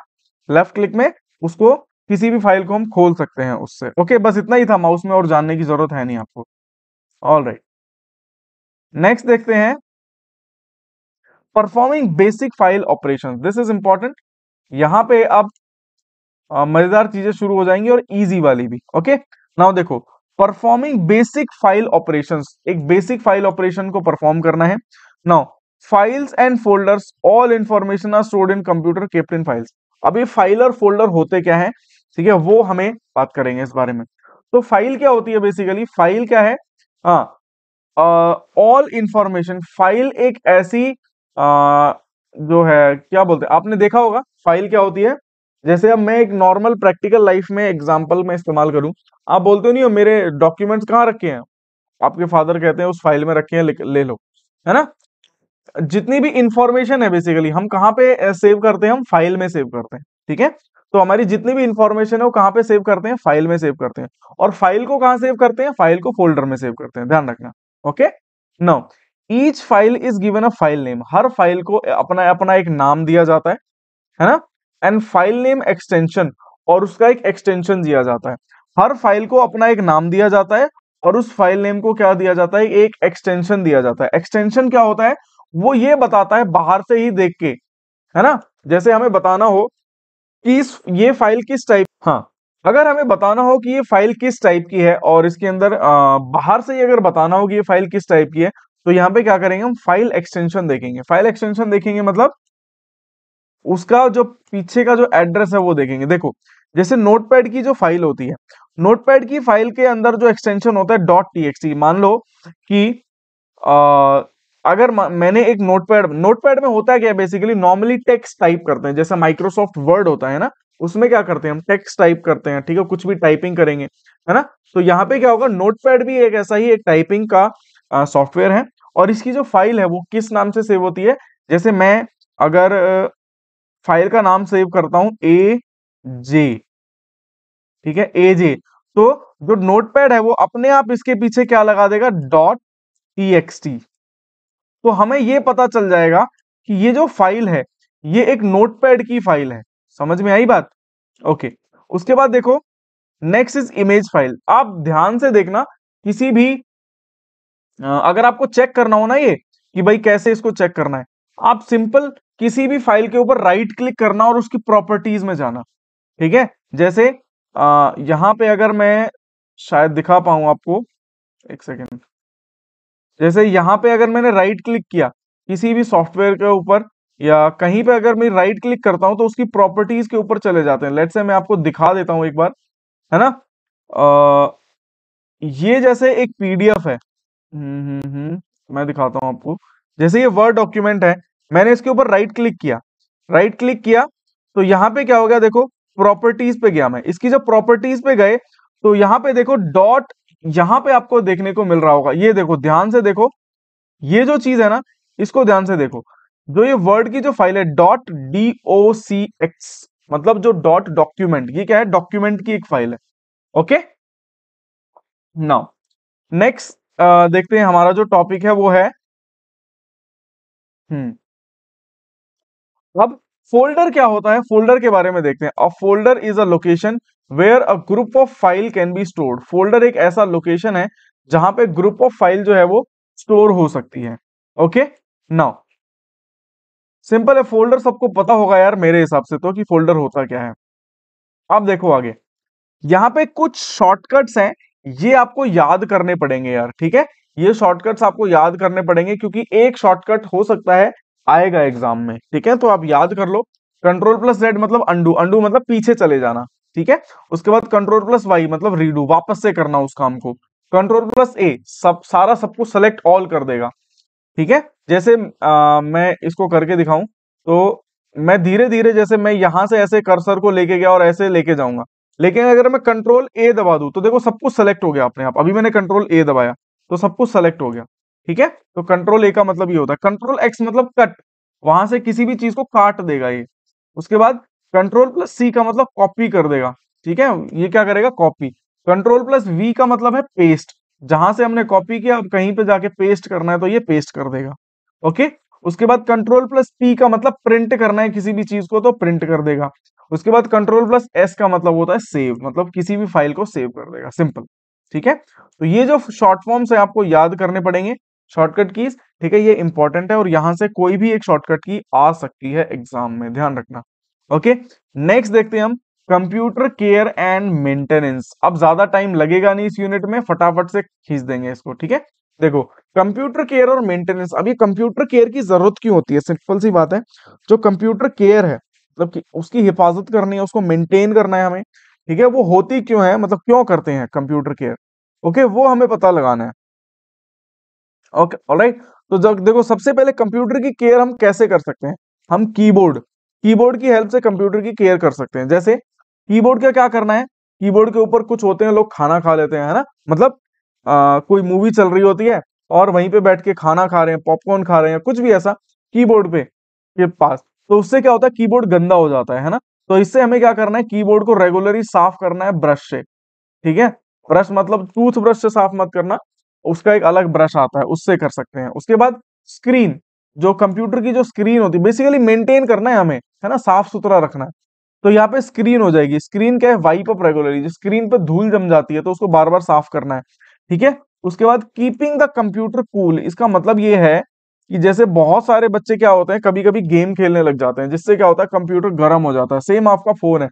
S1: लेफ्ट क्लिक में उसको किसी भी फाइल को हम खोल सकते हैं उससे ओके बस इतना ही था माउस में और जानने की जरूरत है नहीं आपको ऑल राइट नेक्स्ट देखते हैं performing basic file operation this is important यहां पे अब मजेदार चीजें शुरू हो जाएंगी और इजी वाली भी ओके okay? नाउ देखो परफॉर्मिंग बेसिक फाइल ऑपरेशन एक बेसिक फाइल ऑपरेशन को परफॉर्म करना है now files and folders all information are stored in computer kept in files अब ये फाइल और फोल्डर होते क्या है ठीक है वो हमें बात करेंगे इस बारे में तो फाइल क्या होती है बेसिकली फाइल क्या है हाँ ऑल इंफॉर्मेशन फाइल एक ऐसी आ, जो है क्या बोलते हैं आपने देखा होगा फाइल क्या होती है जैसे अब मैं एक नॉर्मल प्रैक्टिकल लाइफ में एग्जाम्पल में इस्तेमाल करूं आप बोलते हो नहीं हो मेरे डॉक्यूमेंट्स कहाँ रखे हैं आपके फादर कहते हैं उस फाइल में रखे हैं ले लो है ना जितनी भी इंफॉर्मेशन है बेसिकली हम कहाँ पे सेव करते हैं हम फाइल में सेव करते हैं ठीक है तो हमारी जितनी भी इंफॉर्मेशन है वो कहाँ पे सेव करते हैं फाइल में सेव करते हैं और फाइल को कहाँ सेव करते हैं फाइल को फोल्डर में सेव करते हैं ध्यान रखना okay no each file is given a file name हर फाइल को अपना अपना एक नाम दिया जाता है है ना एंड फाइल नेम एक्सटेंशन और उसका एक एक्सटेंशन दिया जाता है हर फाइल को अपना एक नाम दिया जाता है और उस फाइल नेम को क्या दिया जाता है एक एक्सटेंशन दिया जाता है एक्सटेंशन क्या होता है वो ये बताता है बाहर से ही देख के है ना जैसे हमें बताना हो कि इस ये फाइल किस टाइप हाँ अगर हमें बताना हो कि ये फाइल किस टाइप की है और इसके अंदर आ, बाहर से ही अगर बताना हो कि ये फाइल किस टाइप की है तो यहाँ पे क्या करेंगे हम फाइल एक्सटेंशन देखेंगे फाइल एक्सटेंशन देखेंगे मतलब उसका जो पीछे का जो एड्रेस है वो देखेंगे देखो जैसे नोटपैड की जो फाइल होती है नोटपैड की फाइल के अंदर जो एक्सटेंशन होता है डॉट टी मान लो कि आ, अगर मैंने एक नोटपैड नोटपैड में होता है क्या बेसिकली नॉर्मली टेक्स्ट टाइप करते हैं जैसे माइक्रोसॉफ्ट वर्ड होता है ना उसमें क्या करते हैं हम टेक्स्ट टाइप करते हैं ठीक है कुछ भी टाइपिंग करेंगे है ना तो यहाँ पे क्या होगा नोटपैड भी एक ऐसा ही एक टाइपिंग का सॉफ्टवेयर है और इसकी जो फाइल है वो किस नाम से सेव होती है जैसे मैं अगर फाइल का नाम सेव करता हूं ए जे ठीक है ए जे तो जो नोटपैड है वो अपने आप इसके पीछे क्या लगा देगा डॉट टी एक्स टी तो हमें ये पता चल जाएगा कि ये जो फाइल है ये एक नोटपैड की फाइल है समझ में आई बात ओके उसके बाद देखो नेक्स्ट इज इमेज फाइल आप ध्यान से देखना किसी भी अगर आपको चेक करना हो ना ये कि भाई कैसे इसको चेक करना है आप सिंपल किसी भी फाइल के ऊपर राइट क्लिक करना और उसकी प्रॉपर्टीज में जाना ठीक है जैसे आ, यहां पे अगर मैं शायद दिखा पाऊं आपको एक सेकेंड जैसे यहां पे अगर मैंने राइट क्लिक किया किसी भी सॉफ्टवेयर के ऊपर या कहीं पे अगर मैं राइट क्लिक करता हूं तो उसकी प्रॉपर्टीज के ऊपर चले जाते हैं लेट से मैं आपको दिखा देता हूं एक बार है ना आ, ये जैसे एक पीडीएफ है हम्म, हम्म, हम्म। मैं दिखाता हूं आपको जैसे ये वर्ड डॉक्यूमेंट है मैंने इसके ऊपर राइट क्लिक किया राइट क्लिक किया तो यहाँ पे क्या हो गया देखो प्रॉपर्टीज पे गया मैं इसकी जब प्रॉपर्टीज पे गए तो यहाँ पे देखो डॉट यहाँ पे आपको देखने को मिल रहा होगा ये देखो ध्यान से देखो ये जो चीज है ना इसको ध्यान से देखो जो ये वर्ड की जो फाइल है dot D O C X मतलब जो डॉट डॉक्यूमेंट ये क्या है डॉक्यूमेंट की एक फाइल है ओके नाउ नेक्स्ट देखते हैं हमारा जो टॉपिक है वो है हम्म अब फोल्डर क्या होता है फोल्डर के बारे में देखते हैं a folder is a location where a group of file can be stored folder एक ऐसा लोकेशन है जहां पे ग्रुप ऑफ फाइल जो है वो स्टोर हो सकती है ओके नाउ सिंपल है फोल्डर सबको पता होगा यार मेरे हिसाब से तो कि फोल्डर होता क्या है अब देखो आगे यहां पे कुछ शॉर्टकट्स हैं ये आपको याद करने पड़ेंगे यार ठीक है ये शॉर्टकट्स आपको याद करने पड़ेंगे क्योंकि एक शॉर्टकट हो सकता है आएगा एग्जाम में ठीक है तो आप याद कर लो कंट्रोल प्लस जेड मतलब अंडू अंडू मतलब पीछे चले जाना ठीक है उसके बाद कंट्रोल प्लस वाई मतलब रीडू वापस से करना उस काम को कंट्रोल प्लस ए सब सारा सबको सेलेक्ट ऑल कर देगा ठीक है जैसे आ, मैं इसको करके दिखाऊं तो मैं धीरे धीरे जैसे मैं यहां से ऐसे कर्सर को लेके गया और ऐसे लेके जाऊंगा लेकिन अगर मैं कंट्रोल ए दबा दू तो देखो सब कुछ सेलेक्ट हो गया अपने आप अभी मैंने कंट्रोल ए दबाया तो सब कुछ सेलेक्ट हो गया ठीक है तो कंट्रोल ए का मतलब ये होता है कंट्रोल एक्स मतलब कट वहां से किसी भी चीज को काट देगा ये उसके बाद कंट्रोल प्लस सी का मतलब कॉपी कर देगा ठीक है ये क्या करेगा कॉपी कंट्रोल प्लस वी का मतलब है पेस्ट जहां से हमने कॉपी किया अब कहीं पे जाके पेस्ट करना है तो ये पेस्ट कर देगा ओके उसके बाद कंट्रोल प्लस पी का मतलब प्रिंट करना है किसी भी चीज को तो प्रिंट कर देगा उसके बाद कंट्रोल प्लस एस का मतलब होता है सेव मतलब किसी भी फाइल को सेव कर देगा सिंपल ठीक है तो ये जो शॉर्ट फॉर्म्स है आपको याद करने पड़ेंगे शॉर्टकट कीज ठीक है ये इंपॉर्टेंट है और यहां से कोई भी एक शॉर्टकट की आ सकती है एग्जाम में ध्यान रखना ओके नेक्स्ट देखते हैं हम कंप्यूटर केयर एंड मेंटेनेंस अब ज्यादा टाइम लगेगा नहीं इस यूनिट में फटाफट से खींच देंगे इसको ठीक है देखो कंप्यूटर केयर और मेंटेनेंस अभी कंप्यूटर केयर की जरूरत क्यों होती है सिंपल सी बात है जो कंप्यूटर केयर है मतलब कि उसकी हिफाजत करनी है उसको मेंटेन करना है हमें ठीक है वो होती क्यों है मतलब क्यों करते हैं कंप्यूटर केयर ओके वो हमें पता लगाना है ओके ऑलराइट तो जब देखो सबसे पहले कंप्यूटर की केयर हम कैसे कर सकते हैं हम कीबोर्ड कीबोर्ड की हेल्प से कंप्यूटर की केयर कर सकते हैं जैसे कीबोर्ड का क्या करना है कीबोर्ड के ऊपर कुछ होते हैं लोग खाना खा लेते हैं है ना मतलब आ, कोई मूवी चल रही होती है और वहीं पे बैठ के खाना खा रहे हैं पॉपकॉर्न खा रहे हैं कुछ भी ऐसा कीबोर्ड पे के पास तो उससे क्या होता है कीबोर्ड गंदा हो जाता है है ना तो इससे हमें क्या करना है कीबोर्ड को रेगुलरली साफ करना है ब्रश से ठीक है ब्रश मतलब टूथ ब्रश से साफ मत करना उसका एक अलग ब्रश आता है उससे कर सकते हैं उसके बाद स्क्रीन जो कंप्यूटर की जो स्क्रीन होती है बेसिकली मेंटेन करना है हमें है ना साफ सुथरा रखना है तो यहाँ पे स्क्रीन हो जाएगी स्क्रीन क्या है वाइप अप रेगुलरली स्क्रीन पर धूल जम जाती है तो उसको बार बार साफ करना है ठीक है उसके बाद कीपिंग द कंप्यूटर कूल इसका मतलब ये है कि जैसे बहुत सारे बच्चे क्या होते हैं कभी कभी गेम खेलने लग जाते हैं जिससे क्या होता है कंप्यूटर गर्म हो जाता है सेम आपका फोन है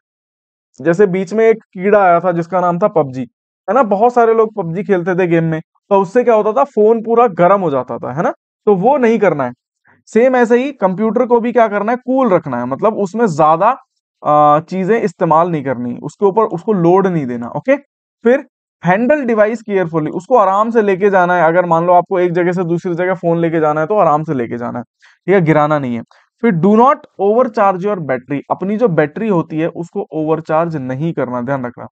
S1: जैसे बीच में एक कीड़ा आया था जिसका नाम था पबजी है ना बहुत सारे लोग पबजी खेलते थे गेम में तो उससे क्या होता था फोन पूरा गर्म हो जाता था है ना तो वो नहीं करना है सेम ऐसे ही कंप्यूटर को भी क्या करना है कूल रखना है मतलब उसमें ज्यादा चीजें इस्तेमाल नहीं करनी उसके ऊपर उसको लोड नहीं देना ओके फिर हैंडल डिवाइस केयरफुली उसको आराम से लेके जाना है अगर मान लो आपको एक जगह से दूसरी जगह फोन लेके जाना है तो आराम से लेके जाना है ठीक है गिराना नहीं है फिर do not over charge your battery अपनी जो बैटरी होती है उसको ओवर चार्ज नहीं करना ध्यान रखना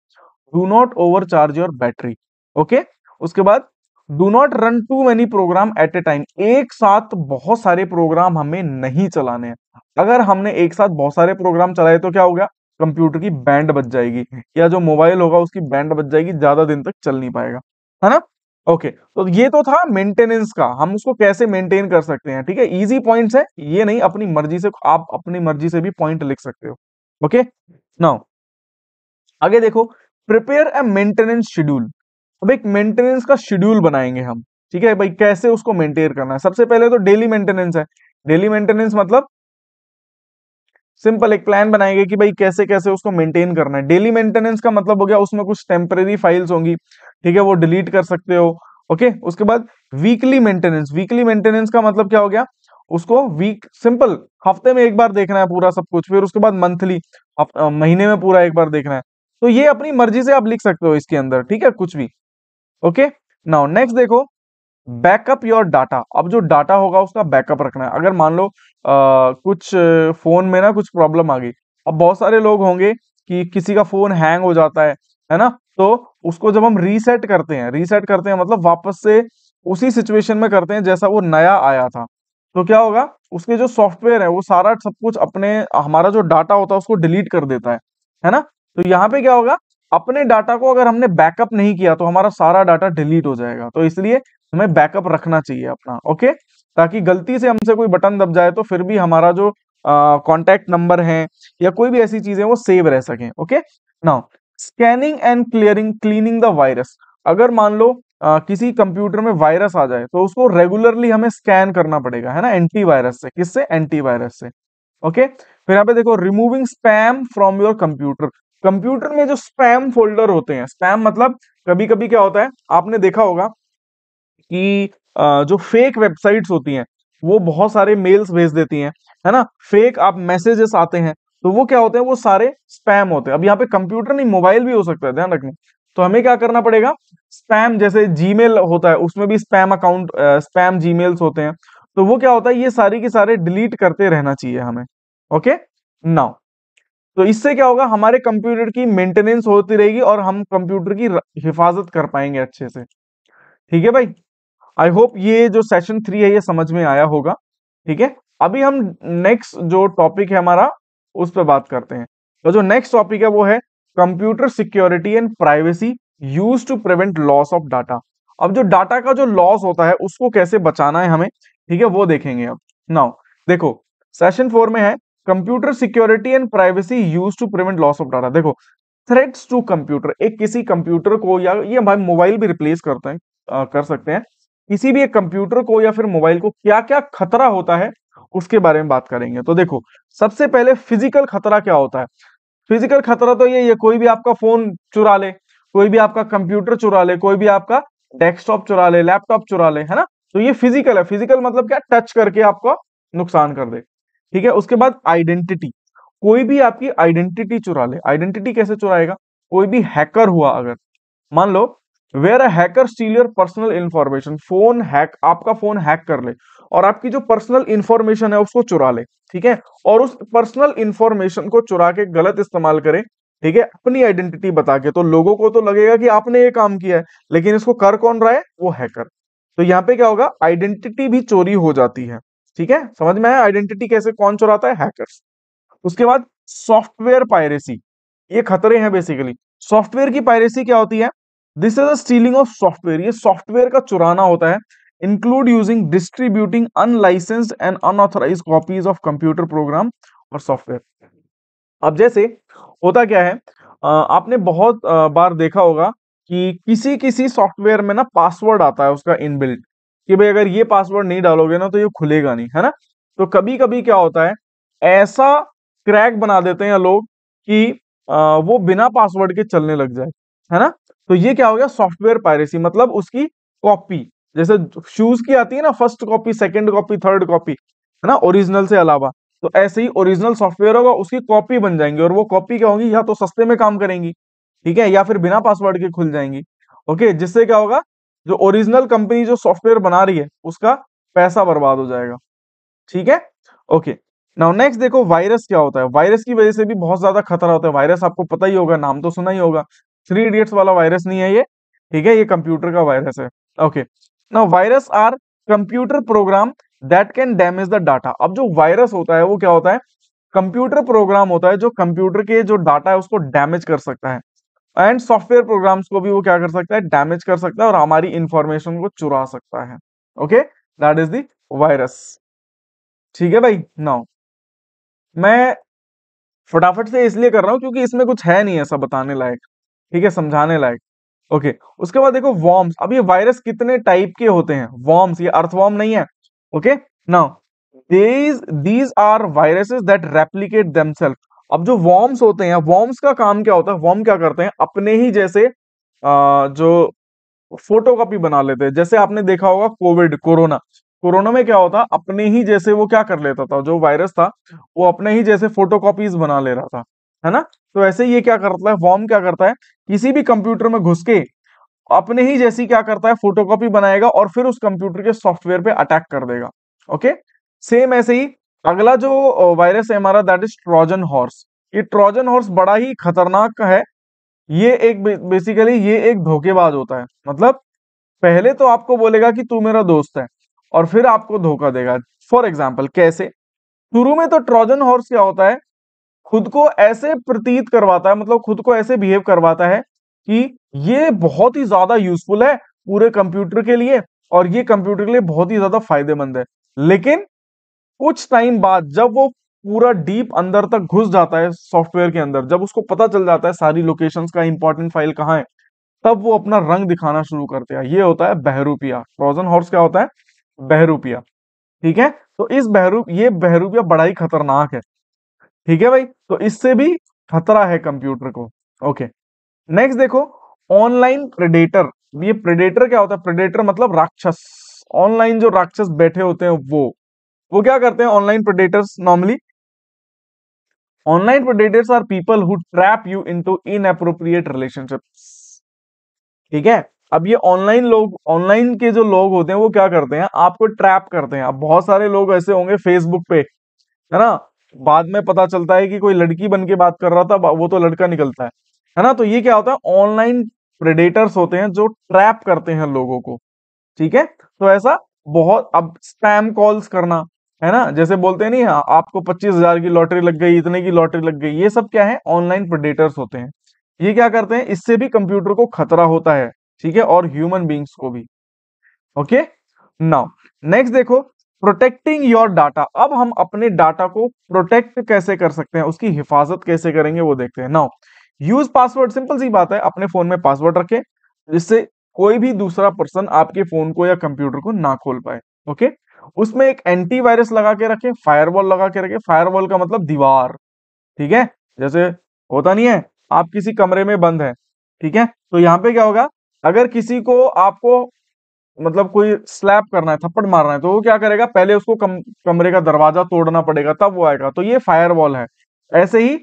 S1: do not over charge your battery okay उसके बाद do not run too many program at a time एक साथ बहुत सारे प्रोग्राम हमें नहीं चलाने हैं अगर हमने एक साथ बहुत सारे प्रोग्राम चलाए तो क्या हो गया कंप्यूटर की बैंड बच जाएगी या जो मोबाइल होगा उसकी बैंड बच जाएगी ज्यादा दिन तक चल नहीं पाएगा है ना ओके तो ये तो था मेंटेनेंस का हम उसको कैसे मेंटेन कर सकते हैं ठीक है इजी पॉइंट्स है ये नहीं अपनी मर्जी से आप अपनी मर्जी से भी पॉइंट लिख सकते हो ओके ना नाउ आगे देखो प्रिपेयर ए मेंटेनेंस शेड्यूल अब एक मेंटेनेंस का शेड्यूल बनाएंगे हम ठीक है भाई कैसे उसको मेंटेन करना है सबसे पहले तो डेली मेंटेनेंस है डेली मेंटेनेंस मतलब सिंपल एक प्लान बनाएंगे कि भाई कैसे कैसे उसको मेंटेन करना है डेली मेंटेनेंस का मतलब हो गया उसमें कुछ टेम्परेरी फाइल्स होंगी ठीक है वो डिलीट कर सकते हो ओके उसके बाद वीकली मेंटेनेंस वीकली मेंटेनेंस का मतलब क्या हो गया उसको वीक सिंपल हफ्ते में एक बार देखना है पूरा सब कुछ फिर उसके बाद मंथली महीने में पूरा एक बार देखना है तो ये अपनी मर्जी से आप लिख सकते हो इसके अंदर ठीक है कुछ भी ओके नाउ नेक्स्ट देखो बैकअप योर डाटा अब जो डाटा होगा उसका बैकअप रखना है अगर मान लो आ, कुछ फोन में ना कुछ प्रॉब्लम आ गई अब बहुत सारे लोग होंगे कि किसी का फोन हैंग हो जाता है है ना तो उसको जब हम रीसेट करते हैं रीसेट करते हैं मतलब वापस से उसी सिचुएशन में करते हैं जैसा वो नया आया था तो क्या होगा उसके जो सॉफ्टवेयर है वो सारा सब कुछ अपने हमारा जो डाटा होता है उसको डिलीट कर देता है है ना तो यहाँ पे क्या होगा अपने डाटा को अगर हमने बैकअप नहीं किया तो हमारा सारा डाटा डिलीट हो जाएगा तो इसलिए हमें बैकअप रखना चाहिए अपना ओके ताकि गलती से हमसे कोई बटन दब जाए तो फिर भी हमारा जो कॉन्टेक्ट नंबर है या कोई भी ऐसी चीजें वो सेव रह सकें okay now scanning and clearing cleaning the virus अगर मान लो आ, किसी कंप्यूटर में वायरस आ जाए तो उसको रेगुलरली हमें स्कैन करना पड़ेगा है ना एंटीवायरस से किससे एंटीवायरस से ओके फिर यहाँ पे देखो removing spam from your computer computer में जो स्पैम फोल्डर होते हैं स्पैम मतलब कभी कभी क्या होता है आपने देखा होगा कि जो फेक वेबसाइट्स होती हैं वो बहुत सारे मेल्स भेज देती हैं है ना फेक आप मैसेजेस आते हैं तो वो क्या होते हैं वो सारे स्पैम होते हैं अब यहाँ पे कंप्यूटर नहीं मोबाइल भी हो सकता है ध्यान रखना तो हमें क्या करना पड़ेगा स्पैम जैसे जी होता है उसमें भी स्पैम अकाउंट स्पैम जी होते हैं तो वो क्या होता है ये सारी के सारे डिलीट करते रहना चाहिए हमें ओके नाउ तो इससे क्या होगा हमारे कंप्यूटर की मेंटेनेंस होती रहेगी और हम कंप्यूटर की हिफाजत कर पाएंगे अच्छे से ठीक है भाई आई होप ये जो सेशन थ्री है ये समझ में आया होगा ठीक है अभी हम नेक्स्ट जो टॉपिक है हमारा उस पर बात करते हैं तो जो नेक्स्ट टॉपिक है वो है computer security and privacy use to prevent loss of data अब जो डाटा का जो लॉस होता है उसको कैसे बचाना है हमें ठीक है वो देखेंगे अब नाउ देखो सेशन फोर में है computer security and privacy use to prevent loss of data देखो थ्रेट्स टू कंप्यूटर एक किसी कंप्यूटर को या ये भाई मोबाइल भी रिप्लेस करते हैं आ, कर सकते हैं किसी भी एक कंप्यूटर को या फिर मोबाइल को क्या क्या खतरा होता है उसके बारे में बात करेंगे तो देखो सबसे पहले फिजिकल खतरा क्या होता है फिजिकल खतरा तो ये है कोई भी आपका फोन चुरा ले कोई भी आपका कंप्यूटर चुरा ले कोई भी आपका डेस्कटॉप चुरा ले लैपटॉप चुरा ले है ना तो ये फिजिकल है फिजिकल मतलब क्या टच करके आपको नुकसान कर दे ठीक है उसके बाद आइडेंटिटी कोई भी आपकी आइडेंटिटी चुरा ले आइडेंटिटी कैसे चुराएगा कोई भी हैकर हुआ अगर मान लो where hacker steal your personal information phone hack आपका फोन हैक कर ले और आपकी जो पर्सनल इंफॉर्मेशन है उसको चुरा ले ठीक है और उस पर्सनल इंफॉर्मेशन को चुरा के गलत इस्तेमाल करें ठीक है अपनी आइडेंटिटी बता के तो लोगों को तो लगेगा कि आपने ये काम किया है लेकिन इसको कर कौन रहा है वो हैकर तो यहाँ पे क्या होगा आइडेंटिटी भी चोरी हो जाती है ठीक है समझ में आया आइडेंटिटी कैसे कौन चुराता है हैकर्स उसके बाद सॉफ्टवेयर पायरेसी ये खतरे हैं बेसिकली सॉफ्टवेयर की पायरेसी क्या होती है this is a of software ये सॉफ्टवेयर का चुराना होता है include using distributing unlicense and unauthorize copies of computer program और सॉफ्टवेयर अब जैसे होता क्या है आपने बहुत बार देखा होगा कि किसी किसी सॉफ्टवेयर में ना पासवर्ड आता है उसका इनबिल्ट कि भाई अगर ये पासवर्ड नहीं डालोगे ना तो ये खुलेगा नहीं है ना तो कभी कभी क्या होता है ऐसा क्रैक बना देते हैं लोग कि वो बिना पासवर्ड के चलने लग जाए है ना तो ये क्या हो गया सॉफ्टवेयर पायरेसी मतलब उसकी कॉपी जैसे शूज की आती है ना first copy second copy third copy है ना ओरिजिनल से अलावा तो ऐसे ही ओरिजिनल सॉफ्टवेयर होगा उसकी कॉपी बन जाएंगी और वो कॉपी क्या होगी या तो सस्ते में काम करेंगी ठीक है या फिर बिना पासवर्ड के खुल जाएंगी ओके जिससे क्या होगा जो ओरिजिनल कंपनी जो सॉफ्टवेयर बना रही है उसका पैसा बर्बाद हो जाएगा ठीक है ओके नाउ नेक्स्ट देखो वायरस क्या होता है वायरस की वजह से भी बहुत ज्यादा खतरा होता है वायरस आपको पता ही होगा नाम तो सुना ही होगा थ्री इडियट्स वाला वायरस नहीं है ये ठीक है ये कंप्यूटर का वायरस है ओके ना virus are computer program that can damage the data अब जो वायरस होता है वो क्या होता है कंप्यूटर प्रोग्राम होता है जो कंप्यूटर के जो डाटा है उसको डैमेज कर सकता है एंड सॉफ्टवेयर प्रोग्राम्स को भी वो क्या कर सकता है डैमेज कर सकता है और हमारी इंफॉर्मेशन को चुरा सकता है okay that is virus virus ठीक है भाई नाउ मैं फटाफट से इसलिए कर रहा हूं क्योंकि इसमें कुछ है नहीं ऐसा बताने लायक ठीक है समझाने लायक ओके उसके बाद देखो वॉर्म्स अब ये वायरस कितने टाइप के होते हैं वॉर्म्स ये अर्थवॉर्म नहीं है okay now these these are viruses that replicate themselves अब जो वॉर्म्स होते हैं वॉर्म्स का काम क्या होता है वॉर्म क्या करते हैं अपने ही जैसे आ, जो फोटोकॉपी बना लेते हैं जैसे आपने देखा होगा कोविड कोरोना कोरोना में क्या होता अपने ही जैसे वो क्या कर लेता था जो वायरस था वो अपने ही जैसे फोटोकॉपीज बना ले रहा था है ना तो ऐसे ये क्या करता है वॉर्म क्या करता है किसी भी कंप्यूटर में घुस के अपने ही जैसी क्या करता है फोटोकॉपी बनाएगा और फिर उस कंप्यूटर के सॉफ्टवेयर पे अटैक कर देगा ओके सेम ऐसे ही अगला जो वायरस है हमारा दैट इज ट्रोजन हॉर्स ये ट्रोजन हॉर्स बड़ा ही खतरनाक है ये एक बेसिकली ये एक धोखेबाज होता है मतलब पहले तो आपको बोलेगा कि तू मेरा दोस्त है और फिर आपको धोखा देगा फॉर एग्जाम्पल कैसे शुरू में तो ट्रोजन हॉर्स क्या होता है खुद को ऐसे प्रतीत करवाता है मतलब खुद को ऐसे बिहेव करवाता है कि ये बहुत ही ज्यादा यूजफुल है पूरे कंप्यूटर के लिए और ये कंप्यूटर के लिए बहुत ही ज्यादा फायदेमंद है लेकिन कुछ टाइम बाद जब वो पूरा डीप अंदर तक घुस जाता है सॉफ्टवेयर के अंदर जब उसको पता चल जाता है सारी लोकेशन का इंपॉर्टेंट फाइल कहाँ है तब वो अपना रंग दिखाना शुरू करते हैं ये होता है बहरूपिया फ्रोजन हॉर्स क्या होता है बहरूपिया ठीक है तो इस बहरूप ये बहरूपिया बड़ा ही खतरनाक है ठीक है भाई तो इससे भी खतरा है कंप्यूटर को ओके नेक्स्ट देखो ऑनलाइन प्रेडेटर ये प्रेडेटर क्या होता है प्रेडेटर मतलब राक्षस ऑनलाइन जो राक्षस बैठे होते हैं वो वो क्या करते हैं online predators normally online predators are people who trap you into appropriate relationships ठीक है अब ये ऑनलाइन लोग ऑनलाइन के जो लोग होते हैं वो क्या करते हैं आपको ट्रैप करते हैं अब बहुत सारे लोग ऐसे होंगे फेसबुक पे है ना बाद में पता चलता है कि कोई लड़की बन के बात कर रहा था वो तो लड़का निकलता है है ना तो ये क्या होता है ऑनलाइन प्रेडेटर्स होते हैं जो ट्रैप करते हैं लोगों को ठीक है तो ऐसा बहुत अब स्पैम कॉल्स करना है ना जैसे बोलते हैं नहीं हाँ आपको पच्चीस हजार की लॉटरी लग गई इतने की लॉटरी लग गई ये सब क्या है ऑनलाइन प्रेडेटर्स होते हैं ये क्या करते हैं इससे भी कंप्यूटर को खतरा होता है ठीक है और ह्यूमन बींग्स को भी ओके नाउ नेक्स्ट देखो प्रोटेक्टिंग योर डाटा अब हम अपने डाटा को प्रोटेक्ट कैसे कर सकते हैं उसकी हिफाजत कैसे करेंगे वो देखते हैं नाउ यूज पासवर्ड सिंपल सी बात है अपने फोन में पासवर्ड रखें जिससे कोई भी दूसरा पर्सन आपके फोन को या कंप्यूटर को ना खोल पाए ओके उसमें एक एंटीवायरस लगा के रखें फायरवॉल लगा के रखें फायरवॉल का मतलब दीवार ठीक है जैसे होता नहीं है आप किसी कमरे में बंद है ठीक है तो यहाँ पे क्या होगा अगर किसी को आपको मतलब कोई स्लैप करना है थप्पड़ मारना है तो वो क्या करेगा पहले उसको कम, कमरे का दरवाजा तोड़ना पड़ेगा तब वो आएगा तो ये फायरवॉल है ऐसे ही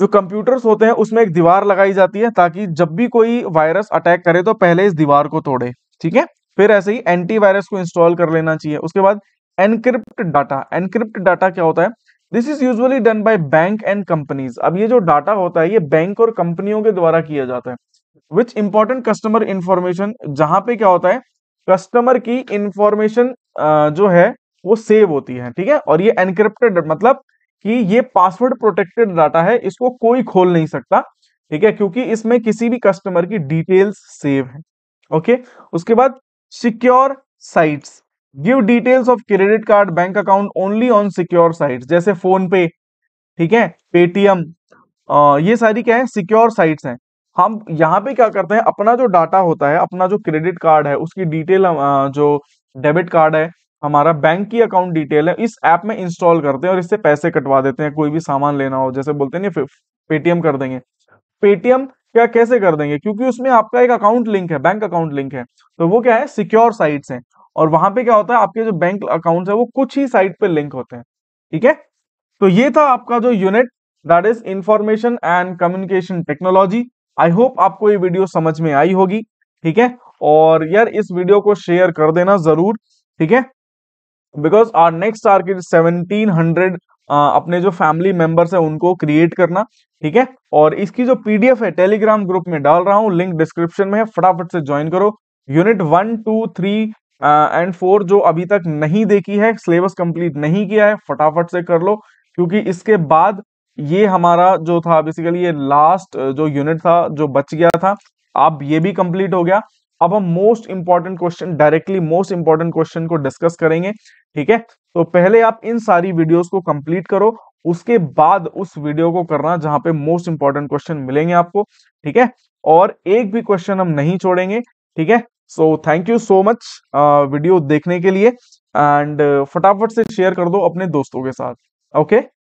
S1: जो कंप्यूटर्स होते हैं उसमें एक दीवार लगाई जाती है ताकि जब भी कोई वायरस अटैक करे तो पहले इस दीवार को तोड़े ठीक है फिर ऐसे ही एंटीवायरस को इंस्टॉल कर लेना चाहिए उसके बाद एनक्रिप्ट डाटा एनक्रिप्ट डाटा क्या होता है this is usually done by bank and companies अब ये जो डाटा होता है ये बैंक और कंपनियों के द्वारा किया जाता है विच इंपॉर्टेंट कस्टमर इंफॉर्मेशन जहां पे क्या होता है कस्टमर की इंफॉर्मेशन जो है वो सेव होती है ठीक है और ये एनक्रिप्टेड मतलब कि ये पासवर्ड प्रोटेक्टेड डाटा है इसको कोई खोल नहीं सकता ठीक है क्योंकि इसमें किसी भी कस्टमर की डिटेल्स सेव है ओके उसके बाद secure sites give details of credit card bank account only on secure sites जैसे फोन पे ठीक है पेटीएम ये सारी क्या है सिक्योर साइट्स हैं हम यहाँ पे क्या करते हैं अपना जो डाटा होता है अपना जो क्रेडिट कार्ड है उसकी डिटेल जो डेबिट कार्ड है हमारा बैंक की अकाउंट डिटेल है इस ऐप में इंस्टॉल करते हैं और इससे पैसे कटवा देते हैं कोई भी सामान लेना हो जैसे बोलते हैं ना पेटीएम कर देंगे पेटीएम क्या कैसे कर देंगे क्योंकि उसमें आपका एक अकाउंट लिंक है बैंक अकाउंट लिंक है तो वो क्या है सिक्योर साइट है और वहां पे क्या होता है आपके जो बैंक अकाउंट है वो कुछ ही साइट पे लिंक होते हैं ठीक है तो ये था आपका जो unit that is information and communication technology I hope आपको ये वीडियो समझ में आई होगी ठीक है और यार इस वीडियो को शेयर कर देना जरूर ठीक है because our next target seventeen hundred अपने जो फैमिली मेंबर्स है उनको क्रिएट करना ठीक है और इसकी जो पीडीएफ है टेलीग्राम ग्रुप में डाल रहा हूँ लिंक डिस्क्रिप्शन में है फटाफट से ज्वाइन करो unit one two three and four जो अभी तक नहीं देखी है सिलेबस कंप्लीट नहीं किया है फटाफट से कर लो क्योंकि इसके बाद ये हमारा जो था बेसिकली ये लास्ट जो यूनिट था जो बच गया था अब ये भी कंप्लीट हो गया अब हम most important question directly most important question को डिस्कस करेंगे ठीक है तो पहले आप इन सारी वीडियोस को कंप्लीट करो उसके बाद उस वीडियो को करना जहां पे मोस्ट इंपॉर्टेंट क्वेश्चन मिलेंगे आपको ठीक है और एक भी क्वेश्चन हम नहीं छोड़ेंगे ठीक है so thank you so much video देखने के लिए एंड फटाफट से शेयर कर दो अपने दोस्तों के साथ ओके okay?